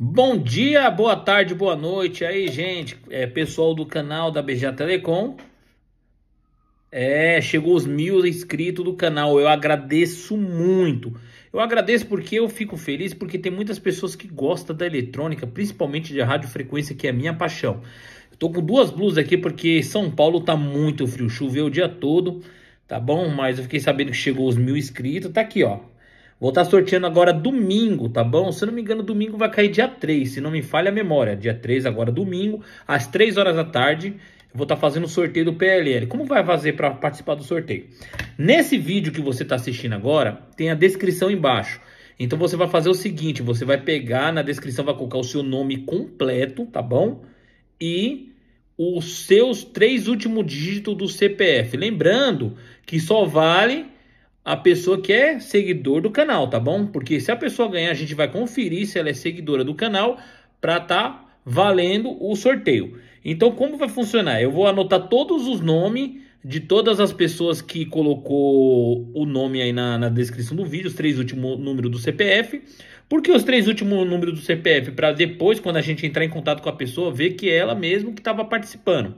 Bom dia, boa tarde, boa noite aí, gente. É, pessoal do canal da BJ Telecom. É, chegou os mil inscritos do canal. Eu agradeço muito. Eu agradeço porque eu fico feliz, porque tem muitas pessoas que gostam da eletrônica, principalmente de radiofrequência, que é a minha paixão. Estou tô com duas blusas aqui porque São Paulo tá muito frio, choveu o dia todo, tá bom? Mas eu fiquei sabendo que chegou os mil inscritos. Tá aqui, ó. Vou estar tá sorteando agora domingo, tá bom? Se não me engano, domingo vai cair dia 3, se não me falha a memória. Dia 3, agora domingo, às 3 horas da tarde, eu vou estar tá fazendo o sorteio do PLL. Como vai fazer para participar do sorteio? Nesse vídeo que você está assistindo agora, tem a descrição embaixo. Então você vai fazer o seguinte, você vai pegar na descrição, vai colocar o seu nome completo, tá bom? E os seus três últimos dígitos do CPF. Lembrando que só vale a pessoa que é seguidor do canal, tá bom? Porque se a pessoa ganhar, a gente vai conferir se ela é seguidora do canal para tá valendo o sorteio. Então, como vai funcionar? Eu vou anotar todos os nomes de todas as pessoas que colocou o nome aí na, na descrição do vídeo, os três últimos números do CPF. porque os três últimos números do CPF? Para depois, quando a gente entrar em contato com a pessoa, ver que é ela mesmo que estava participando,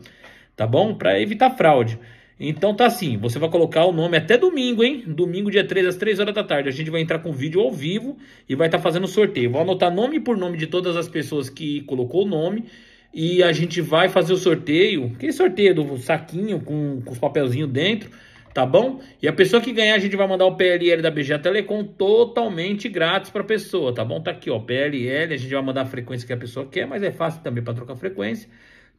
tá bom? Para evitar fraude. Então tá assim, você vai colocar o nome até domingo, hein? Domingo, dia 3, às 3 horas da tarde. A gente vai entrar com vídeo ao vivo e vai estar tá fazendo sorteio. Vou anotar nome por nome de todas as pessoas que colocou o nome. E a gente vai fazer o sorteio. Que sorteio do saquinho com, com os papelzinhos dentro, tá bom? E a pessoa que ganhar, a gente vai mandar o PLL da BG Telecom totalmente grátis pra pessoa, tá bom? Tá aqui, ó, PLL. A gente vai mandar a frequência que a pessoa quer, mas é fácil também para trocar frequência,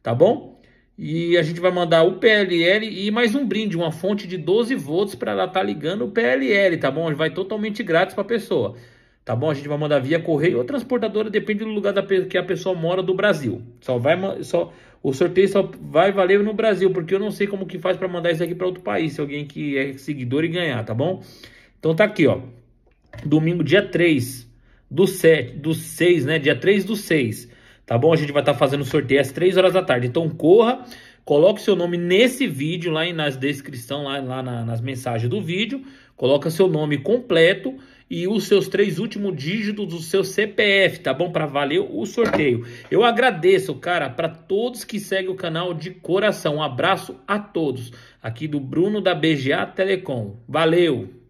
tá bom? E a gente vai mandar o PLL e mais um brinde, uma fonte de 12 volts para ela estar tá ligando o PLL, tá bom? Vai totalmente grátis para a pessoa, tá bom? A gente vai mandar via correio ou transportadora, depende do lugar da, que a pessoa mora do Brasil. Só vai só o sorteio só vai valer no Brasil, porque eu não sei como que faz para mandar isso aqui para outro país, se alguém que é seguidor e ganhar, tá bom? Então tá aqui, ó. Domingo dia 3 do 7, do 6, né? Dia 3 do 6 tá bom? A gente vai estar tá fazendo sorteio às 3 horas da tarde. Então corra, coloque seu nome nesse vídeo, lá na descrição, lá, lá na, nas mensagens do vídeo, coloca seu nome completo e os seus três últimos dígitos do seu CPF, tá bom? Para valer o sorteio. Eu agradeço, cara, para todos que seguem o canal de coração. Um abraço a todos. Aqui do Bruno da BGA Telecom. Valeu!